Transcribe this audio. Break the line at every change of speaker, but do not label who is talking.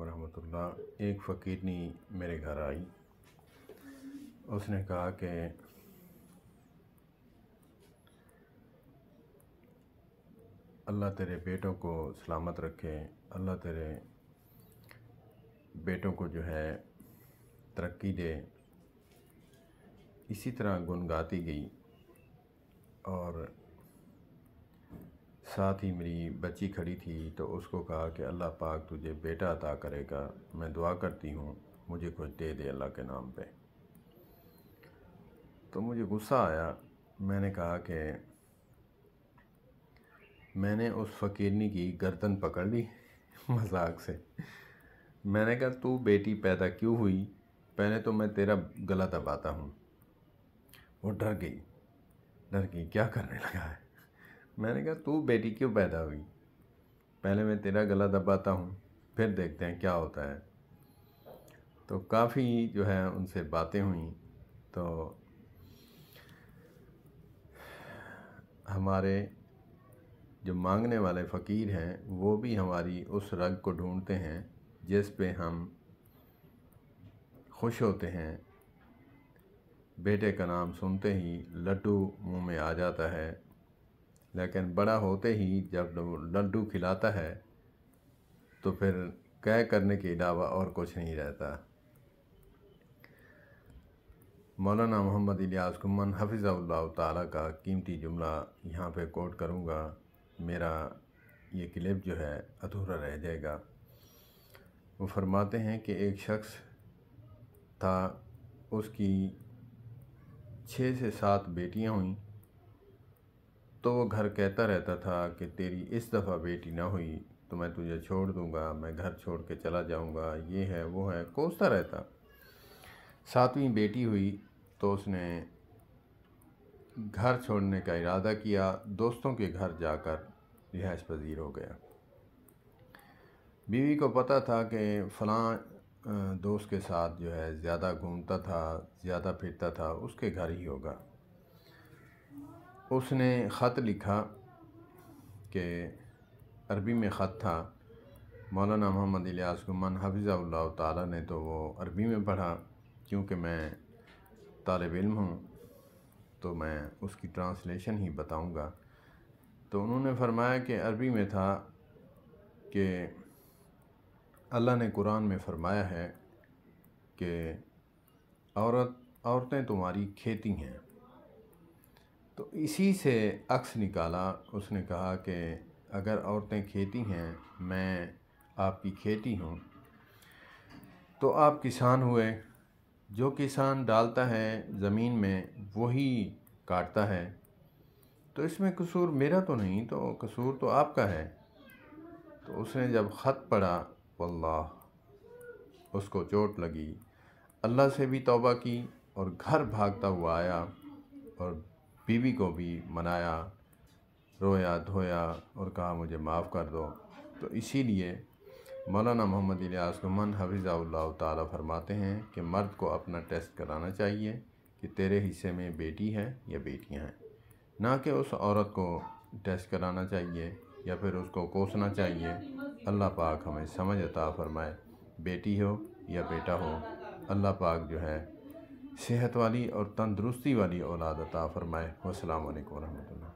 वरहमतुल्ला एक फ़कीरनी मेरे घर आई उसने कहा कि अल्लाह तेरे बेटों को सलामत रखे अल्लाह तेरे बेटों को जो है तरक्की दे इसी तरह गुनगाती गई और साथ ही मेरी बच्ची खड़ी थी तो उसको कहा कि अल्लाह पाक तुझे बेटा अता करेगा मैं दुआ करती हूँ मुझे कुछ दे दे अल्लाह के नाम पे तो मुझे गुस्सा आया मैंने कहा कि मैंने उस फ़कीरनी की गर्दन पकड़ ली मजाक से मैंने कहा तू बेटी पैदा क्यों हुई पहले तो मैं तेरा गला दबाता हूँ वो डर गई डर गई क्या करने लगा है मैंने कहा तू बेटी क्यों पैदा हुई पहले मैं तेरा गला दबाता हूँ फिर देखते हैं क्या होता है तो काफ़ी जो है उनसे बातें हुई तो हमारे जो मांगने वाले फ़कीर हैं वो भी हमारी उस रग को ढूंढते हैं जिस पे हम खुश होते हैं बेटे का नाम सुनते ही लड्डू मुंह में आ जाता है लेकिन बड़ा होते ही जब लड्डू खिलाता है तो फिर कह करने के अलावा और कुछ नहीं रहता मौलाना मोहम्मद इलियास गुमन हफिजाल्ला ताली का कीमती जुमला यहाँ पे कोट करूँगा मेरा ये क्लिप जो है अधूरा रह जाएगा वो फरमाते हैं कि एक शख्स था उसकी छः से सात बेटियाँ हुईं तो वो घर कहता रहता था कि तेरी इस दफ़ा बेटी ना हुई तो मैं तुझे छोड़ दूँगा मैं घर छोड़ के चला जाऊँगा ये है वो है कोसता रहता सातवीं बेटी हुई तो उसने घर छोड़ने का इरादा किया दोस्तों के घर जाकर रिहाइश पजीर हो गया बीवी को पता था कि फ़लाँ दोस्त के साथ जो है ज़्यादा घूमता था ज़्यादा फिरता था उसके घर ही होगा उसने ख़त लिखा कि अरबी में ख़त था मौलाना मोहम्मद इलियास गुमान हफिज़ल्ला ताला ने तो वो अरबी में पढ़ा क्योंकि मैं तालब इल्म हूँ तो मैं उसकी ट्रांसलेशन ही बताऊँगा तो उन्होंने फरमाया कि अरबी में था कि अल्लाह ने कुरान में फ़रमाया है कि औरत औरतें तुम्हारी खेती हैं तो इसी से अक्स निकाला उसने कहा कि अगर औरतें खेती हैं मैं आपकी खेती हूँ तो आप किसान हुए जो किसान डालता है ज़मीन में वही काटता है तो इसमें कसूर मेरा तो नहीं तो कसूर तो आपका है तो उसने जब ख़त पढ़ा वल्लाह उसको चोट लगी अल्लाह से भी तौबा की और घर भागता हुआ आया और बीवी को भी मनाया रोया धोया और कहा मुझे माफ़ कर दो तो इसीलिए मौलाना मोहम्मद इलियास गुमन हफिज़ाल्ला ताली फरमाते हैं कि मर्द को अपना टेस्ट कराना चाहिए कि तेरे हिस्से में बेटी है या बेटियां हैं ना कि उस औरत को टेस्ट कराना चाहिए या फिर उसको कोसना चाहिए अल्लाह पाक हमें समझ अता फरमाए बेटी हो या बेटा हो अल्लाह पाक जो है सेहत वाली और तंदरुस्ती वाली औलाद अता फ़रमाए वालेकुम वरहमल